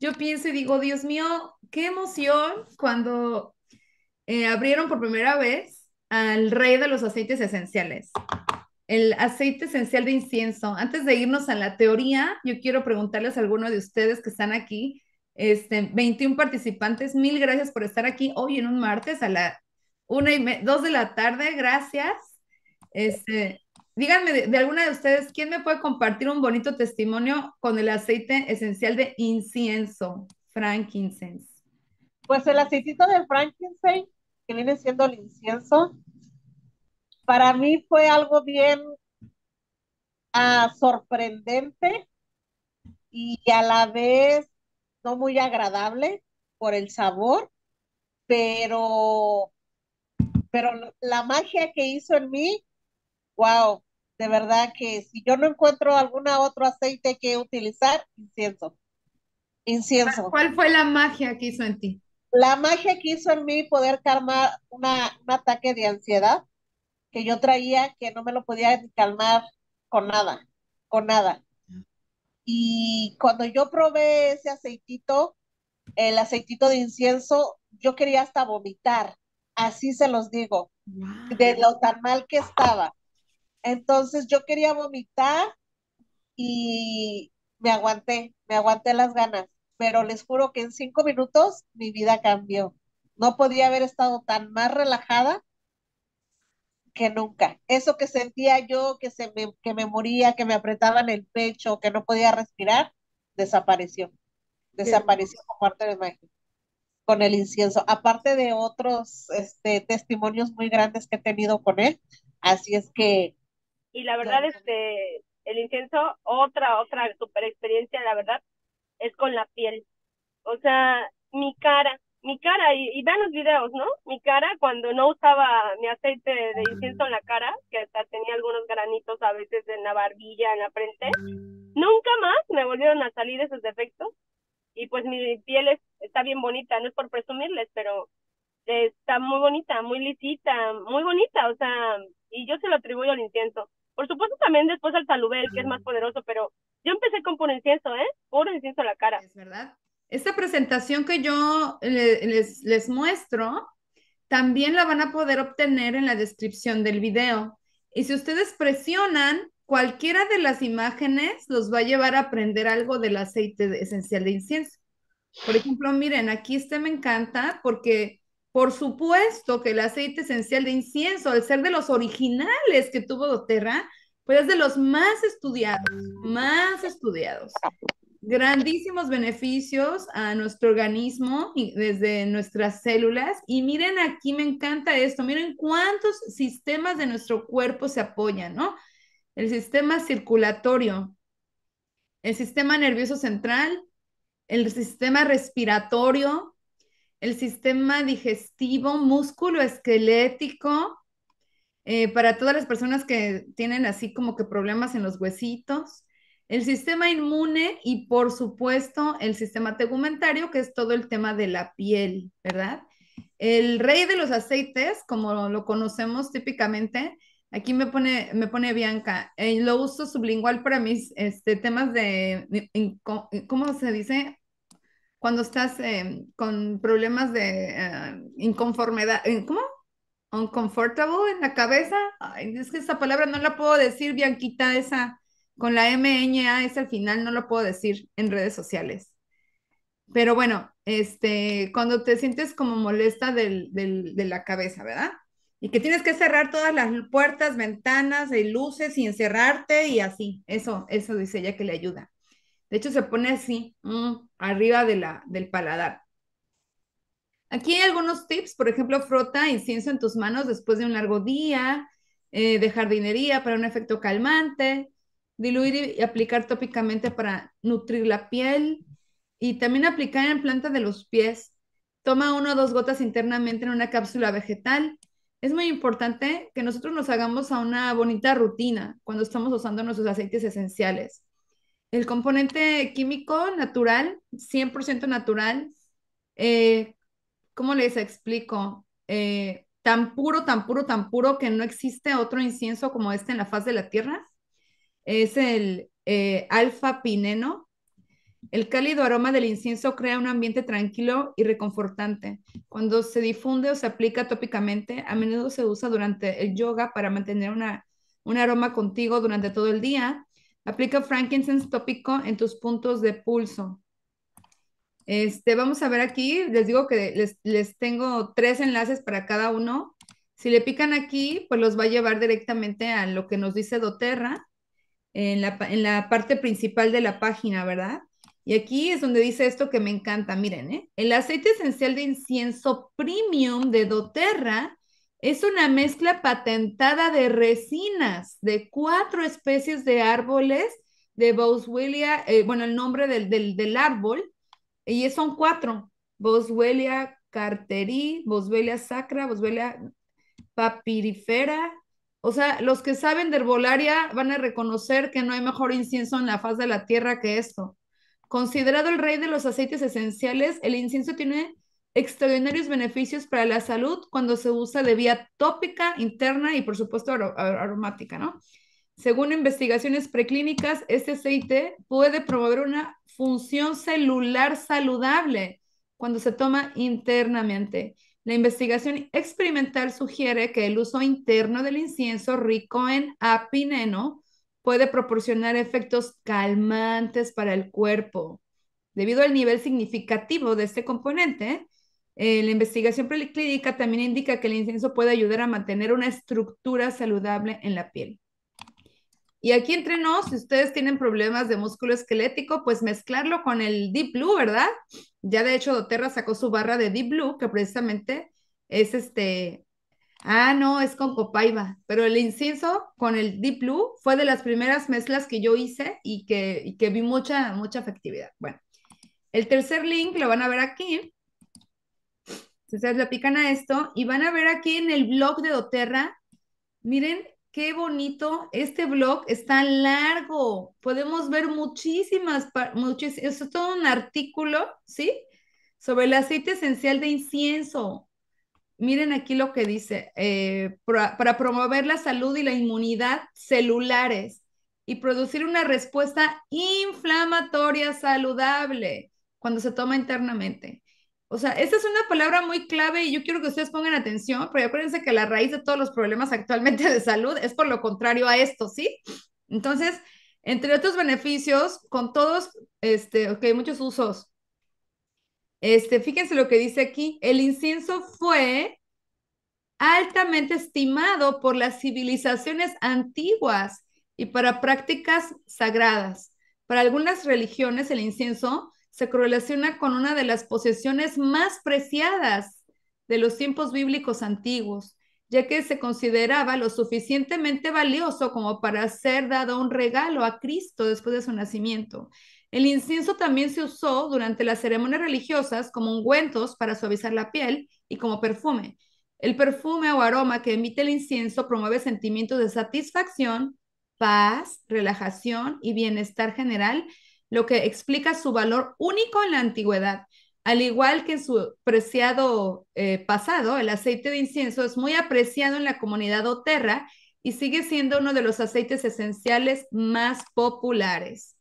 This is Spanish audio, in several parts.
yo pienso y digo, Dios mío, qué emoción cuando eh, abrieron por primera vez al rey de los aceites esenciales, el aceite esencial de incienso. Antes de irnos a la teoría, yo quiero preguntarles a alguno de ustedes que están aquí, este, 21 participantes, mil gracias por estar aquí hoy en un martes a la una y dos de la tarde, gracias. Este, Díganme de, alguna de ustedes, ¿quién me puede compartir un bonito testimonio con el aceite esencial de incienso, frankincense? Pues el aceitito de frankincense, que viene siendo el incienso, para mí fue algo bien ah, sorprendente y a la vez no muy agradable por el sabor, pero, pero la magia que hizo en mí, wow, de verdad que si yo no encuentro algún otro aceite que utilizar, incienso. Incienso. ¿Cuál fue la magia que hizo en ti? La magia que hizo en mí poder calmar una, un ataque de ansiedad que yo traía que no me lo podía calmar con nada, con nada. Y cuando yo probé ese aceitito, el aceitito de incienso, yo quería hasta vomitar, así se los digo, de lo tan mal que estaba. Entonces yo quería vomitar y me aguanté, me aguanté las ganas, pero les juro que en cinco minutos mi vida cambió. No podía haber estado tan más relajada que nunca. Eso que sentía yo, que, se me, moría, que me apretaban el pecho, que no podía respirar, desapareció. Desapareció con parte de magia, con el incienso. Aparte de otros este, testimonios muy grandes que he tenido con él. Así es que y la verdad, este, el incienso, otra, otra super experiencia, la verdad, es con la piel. O sea, mi cara, mi cara, y, vean los videos, ¿no? Mi cara, cuando no usaba mi aceite de incienso en la cara, que hasta tenía algunos granitos a veces en la barbilla, en la frente, nunca más me volvieron a salir esos defectos. Y pues mi piel es, está bien bonita, no es por presumirles, pero está muy bonita, muy lisita, muy bonita, o sea, y yo se lo atribuyo al incienso. Por supuesto también después al salubel, que es más poderoso, pero yo empecé con puro incienso, ¿eh? Puro incienso a la cara. Es verdad. Esta presentación que yo les, les muestro, también la van a poder obtener en la descripción del video. Y si ustedes presionan cualquiera de las imágenes, los va a llevar a aprender algo del aceite esencial de incienso. Por ejemplo, miren, aquí este me encanta porque por supuesto que el aceite esencial de incienso, al ser de los originales que tuvo Doterra, pues es de los más estudiados, más estudiados. Grandísimos beneficios a nuestro organismo y desde nuestras células. Y miren aquí, me encanta esto, miren cuántos sistemas de nuestro cuerpo se apoyan, ¿no? El sistema circulatorio, el sistema nervioso central, el sistema respiratorio, el sistema digestivo, músculo esquelético, eh, para todas las personas que tienen así como que problemas en los huesitos, el sistema inmune y por supuesto el sistema tegumentario, que es todo el tema de la piel, ¿verdad? El rey de los aceites, como lo conocemos típicamente, aquí me pone, me pone Bianca, eh, lo uso sublingual para mis este, temas de, ¿cómo se dice? cuando estás eh, con problemas de eh, inconformidad, eh, ¿cómo? Uncomfortable en la cabeza. Ay, es que esa palabra no la puedo decir, Bianquita, esa con la M-N-A, es al final, no la puedo decir en redes sociales. Pero bueno, este, cuando te sientes como molesta de la cabeza, ¿verdad? Y que tienes que cerrar todas las puertas, ventanas y luces y encerrarte y así. Eso, eso dice ella que le ayuda. De hecho, se pone así, mm, arriba del paladar. Aquí hay algunos tips, por ejemplo, frota incienso en tus manos después de un largo día eh, de jardinería para un efecto calmante, diluir y aplicar tópicamente para nutrir la piel y también aplicar en planta de los pies. Toma una o dos gotas internamente en una cápsula vegetal. Es muy importante que nosotros nos hagamos a una bonita rutina cuando estamos usando nuestros aceites esenciales. El componente químico natural, 100% natural, eh, ¿cómo les explico? Eh, tan puro, tan puro, tan puro que no existe otro incienso como este en la faz de la tierra. Es el eh, alfa pineno. El cálido aroma del incienso crea un ambiente tranquilo y reconfortante. Cuando se difunde o se aplica tópicamente, a menudo se usa durante el yoga para mantener un aroma contigo durante todo el día Aplica frankincense tópico en tus puntos de pulso. Este, vamos a ver aquí, les digo que les, tengo tres enlaces para cada uno. Si le pican aquí, pues los va a llevar directamente a lo que nos dice doTERRA en la, en la parte principal de la página, ¿verdad? Y aquí es donde dice esto que me encanta, miren, ¿eh? El aceite esencial de incienso premium de doTERRA es una mezcla patentada de resinas de cuatro especies de árboles de Boswellia, eh, bueno, el nombre del, del, árbol, y son cuatro, Boswellia carteri, Boswellia sacra, Boswellia papirifera, o sea, los que saben de herbolaria van a reconocer que no hay mejor incienso en la faz de la tierra que esto. Considerado el rey de los aceites esenciales, el incienso tiene extraordinarios beneficios para la salud cuando se usa de vía tópica, interna y por supuesto aromática, ¿no? Según investigaciones preclínicas, este aceite puede promover una función celular saludable cuando se toma internamente. La investigación experimental sugiere que el uso interno del incienso rico en apineno puede proporcionar efectos calmantes para el cuerpo. Debido al nivel significativo de este componente, eh, la investigación preclínica también indica que el incienso puede ayudar a mantener una estructura saludable en la piel. Y aquí entre nos, si ustedes tienen problemas de músculo esquelético, pues mezclarlo con el Deep Blue, ¿verdad? Ya de hecho Doterra sacó su barra de Deep Blue, que precisamente es este, ah, no, es con copaiba, pero el incienso con el Deep Blue fue de las primeras mezclas que yo hice y que, que vi mucha, mucha efectividad. Bueno, el tercer link lo van a ver aquí, se le aplican a esto y van a ver aquí en el blog de Doterra, miren qué bonito, este blog está largo, podemos ver muchísimas, es todo un artículo, ¿sí? Sobre el aceite esencial de incienso. Miren aquí lo que dice, eh, para promover la salud y la inmunidad celulares y producir una respuesta inflamatoria saludable cuando se toma internamente. O sea, esta es una palabra muy clave y yo quiero que ustedes pongan atención, pero acuérdense que la raíz de todos los problemas actualmente de salud es por lo contrario a esto, ¿sí? Entonces, entre otros beneficios, con todos, este, ok, muchos usos. Este, fíjense lo que dice aquí, el incienso fue altamente estimado por las civilizaciones antiguas y para prácticas sagradas. Para algunas religiones el incienso se correlaciona con una de las posesiones más preciadas de los tiempos bíblicos antiguos, ya que se consideraba lo suficientemente valioso como para ser dado un regalo a Cristo después de su nacimiento. El incienso también se usó durante las ceremonias religiosas como ungüentos para suavizar la piel y como perfume. El perfume o aroma que emite el incienso promueve sentimientos de satisfacción, paz, relajación y bienestar general, lo que explica su valor único en la antigüedad. Al igual que en su preciado eh, pasado, el aceite de incienso es muy apreciado en la comunidad doterra y sigue siendo uno de los aceites esenciales más populares.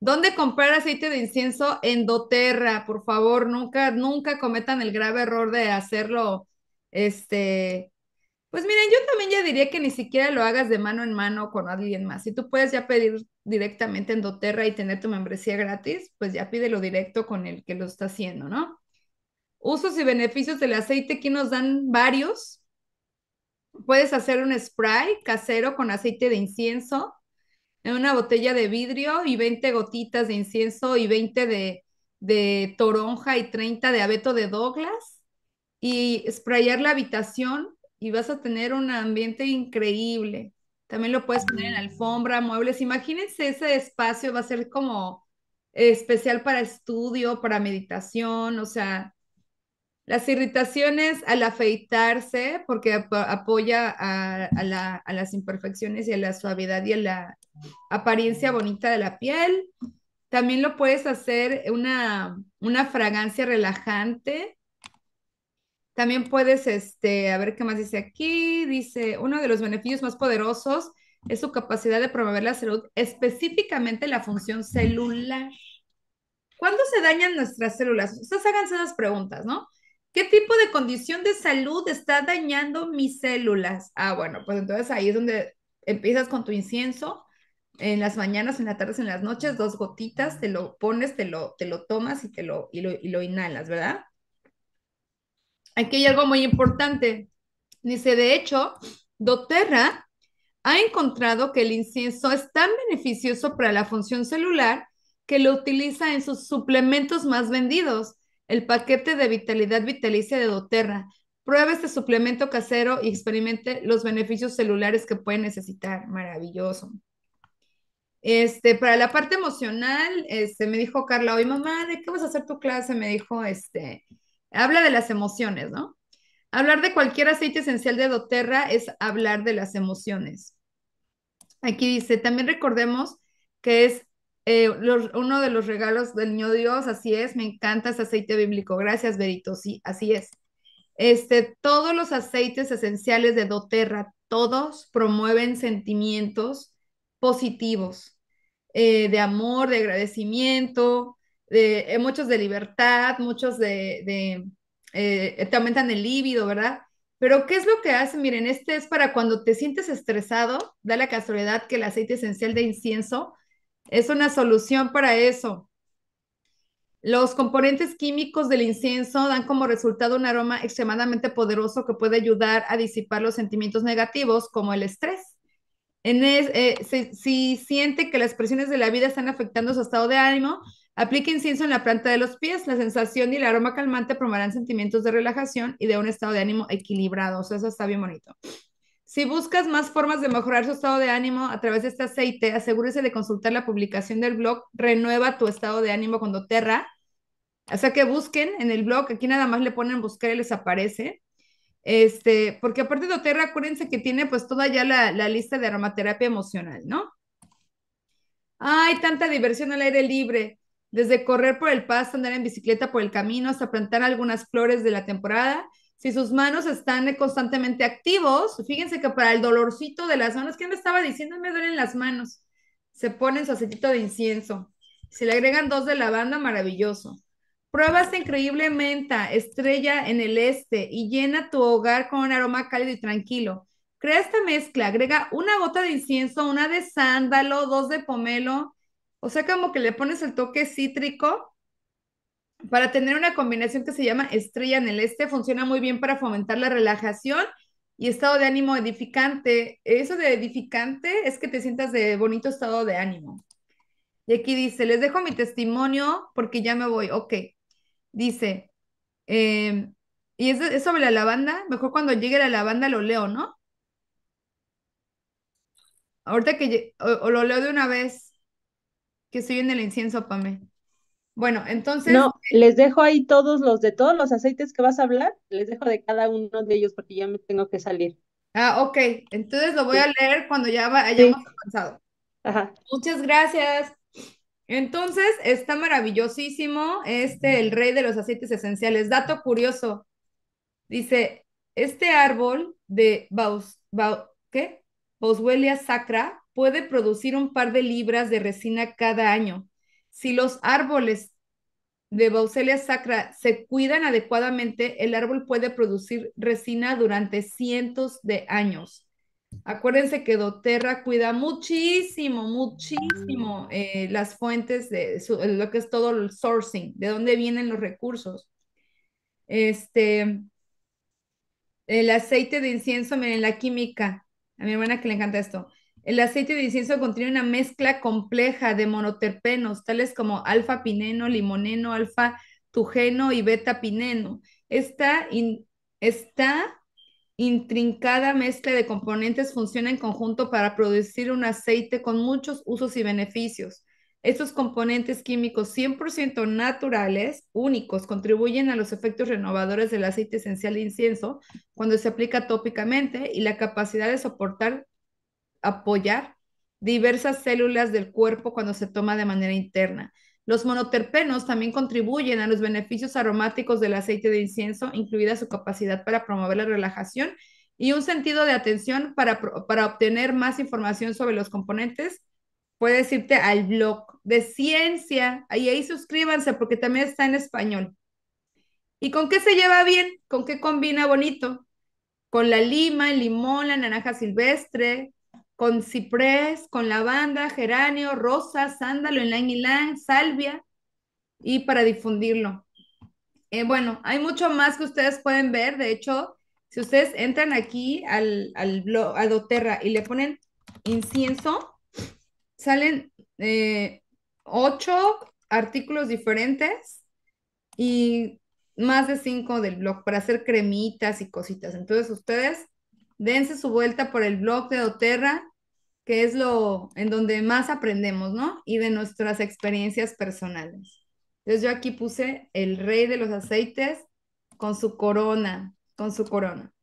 ¿Dónde comprar aceite de incienso? En doTERRA, por favor, nunca, nunca cometan el grave error de hacerlo este, pues miren, yo también ya diría que ni siquiera lo hagas de mano en mano con alguien más. Si tú puedes ya pedir directamente en doTERRA y tener tu membresía gratis, pues ya pídelo directo con el que lo está haciendo, ¿no? Usos y beneficios del aceite, que nos dan varios. Puedes hacer un spray casero con aceite de incienso en una botella de vidrio y 20 gotitas de incienso y 20 de, toronja y 30 de abeto de Douglas y sprayar la habitación y vas a tener un ambiente increíble. También lo puedes poner en mm. alfombra, muebles. Imagínense ese espacio, va a ser como especial para estudio, para meditación, o sea, las irritaciones al afeitarse, porque apoya a, las imperfecciones y a la suavidad y a la apariencia bonita de la piel. También lo puedes hacer una, una fragancia relajante también puedes, este, a ver qué más dice aquí, dice, uno de los beneficios más poderosos es su capacidad de promover la salud, específicamente la función celular. ¿Cuándo se dañan nuestras células? Ustedes háganse esas preguntas, ¿no? ¿Qué tipo de condición de salud está dañando mis células? Ah, bueno, pues entonces ahí es donde empiezas con tu incienso, en las mañanas, en las tardes, en las noches, dos gotitas, te lo pones, te lo, te lo tomas y, te lo, y lo inhalas, ¿verdad? Aquí hay algo muy importante. Dice, de hecho, doTERRA ha encontrado que el incienso es tan beneficioso para la función celular que lo utiliza en sus suplementos más vendidos, el paquete de vitalidad vitalicia de doTERRA. Prueba este suplemento casero y experimente los beneficios celulares que puede necesitar. Maravilloso. Este, para la parte emocional, este, me dijo Carla hoy, mamá, ¿de qué vas a hacer tu clase? Me dijo, este, habla de las emociones, ¿no? Hablar de cualquier aceite esencial de doTERRA es hablar de las emociones. Aquí dice, también recordemos que es eh, uno de los regalos del niño Dios, así es, me encanta ese aceite bíblico, gracias Berito, sí, así es. Este, todos los aceites esenciales de doTERRA, todos promueven sentimientos positivos, eh, de amor, de agradecimiento, eh, muchos de libertad, muchos de, eh, te aumentan el líbido, ¿verdad? Pero ¿qué es lo que hace? Miren, este es para cuando te sientes estresado, da la casualidad que el aceite esencial de incienso es una solución para eso. Los componentes químicos del incienso dan como resultado un aroma extremadamente poderoso que puede ayudar a disipar los sentimientos negativos como el estrés. Eh, si, siente que las presiones de la vida están afectando su estado de ánimo, Aplique incienso en la planta de los pies. La sensación y el aroma calmante promoverán sentimientos de relajación y de un estado de ánimo equilibrado. O sea, eso está bien bonito. Si buscas más formas de mejorar su estado de ánimo a través de este aceite, asegúrese de consultar la publicación del blog Renueva tu estado de ánimo con doTERRA. O sea que busquen en el blog, aquí nada más le ponen buscar y les aparece. Este, porque aparte de doTERRA, acuérdense que tiene pues toda ya la, la lista de aromaterapia emocional, ¿no? Ay, tanta diversión al aire libre desde correr por el pasto, andar en bicicleta por el camino, hasta plantar algunas flores de la temporada. Si sus manos están constantemente activos, fíjense que para el dolorcito de las manos, ¿quién me estaba diciendo? Me duelen las manos. Se ponen su aceitito de incienso. Se le agregan dos de lavanda, maravilloso. Prueba esta increíble menta, estrella en el este y llena tu hogar con un aroma cálido y tranquilo. Crea esta mezcla, agrega una gota de incienso, una de sándalo, dos de pomelo, o sea, como que le pones el toque cítrico para tener una combinación que se llama estrella en el este. Funciona muy bien para fomentar la relajación y estado de ánimo edificante. Eso de edificante es que te sientas de bonito estado de ánimo. Y aquí dice, les dejo mi testimonio porque ya me voy. Ok. Dice, em, y es, sobre la lavanda. Mejor cuando llegue la lavanda lo leo, ¿no? Ahorita que o lo leo de una vez que estoy en el incienso, Pame. Bueno, entonces. No, les dejo ahí todos los de todos los aceites que vas a hablar, les dejo de cada uno de ellos porque ya me tengo que salir. Ah, ok. Entonces lo voy a leer cuando ya hayamos avanzado. Ajá. Muchas gracias. Entonces, está maravillosísimo este, el rey de los aceites esenciales. Dato curioso. Dice, este árbol de Baus, ¿qué? Boswellia sacra puede producir un par de libras de resina cada año. Si los árboles de Bauxelia sacra se cuidan adecuadamente, el árbol puede producir resina durante cientos de años. Acuérdense que doTERRA cuida muchísimo, muchísimo eh, las fuentes de lo que es todo el sourcing, de dónde vienen los recursos. Este, el aceite de incienso, miren, la química. A mi hermana que le encanta esto. El aceite de incienso contiene una mezcla compleja de monoterpenos, tales como alfa-pineno, limoneno, alfa-tugeno y beta-pineno. Esta, esta intrincada mezcla de componentes funciona en conjunto para producir un aceite con muchos usos y beneficios. Estos componentes químicos 100% naturales, únicos, contribuyen a los efectos renovadores del aceite esencial de incienso cuando se aplica tópicamente y la capacidad de soportar apoyar diversas células del cuerpo cuando se toma de manera interna. Los monoterpenos también contribuyen a los beneficios aromáticos del aceite de incienso, incluida su capacidad para promover la relajación y un sentido de atención para, obtener más información sobre los componentes. Puedes irte al blog de ciencia y ahí suscríbanse porque también está en español. ¿Y con qué se lleva bien? ¿Con qué combina bonito? Con la lima, el limón, la naranja silvestre, con ciprés, con lavanda, geranio, rosa, sándalo, ylang ylang, salvia y para difundirlo. Eh, bueno, hay mucho más que ustedes pueden ver. De hecho, si ustedes entran aquí al, blog, a doTERRA y le ponen incienso, salen eh, ocho artículos diferentes y más de cinco del blog para hacer cremitas y cositas. Entonces, ustedes dense su vuelta por el blog de doTERRA que es lo en donde más aprendemos, ¿no? Y de nuestras experiencias personales. Entonces yo aquí puse el rey de los aceites con su corona, con su corona.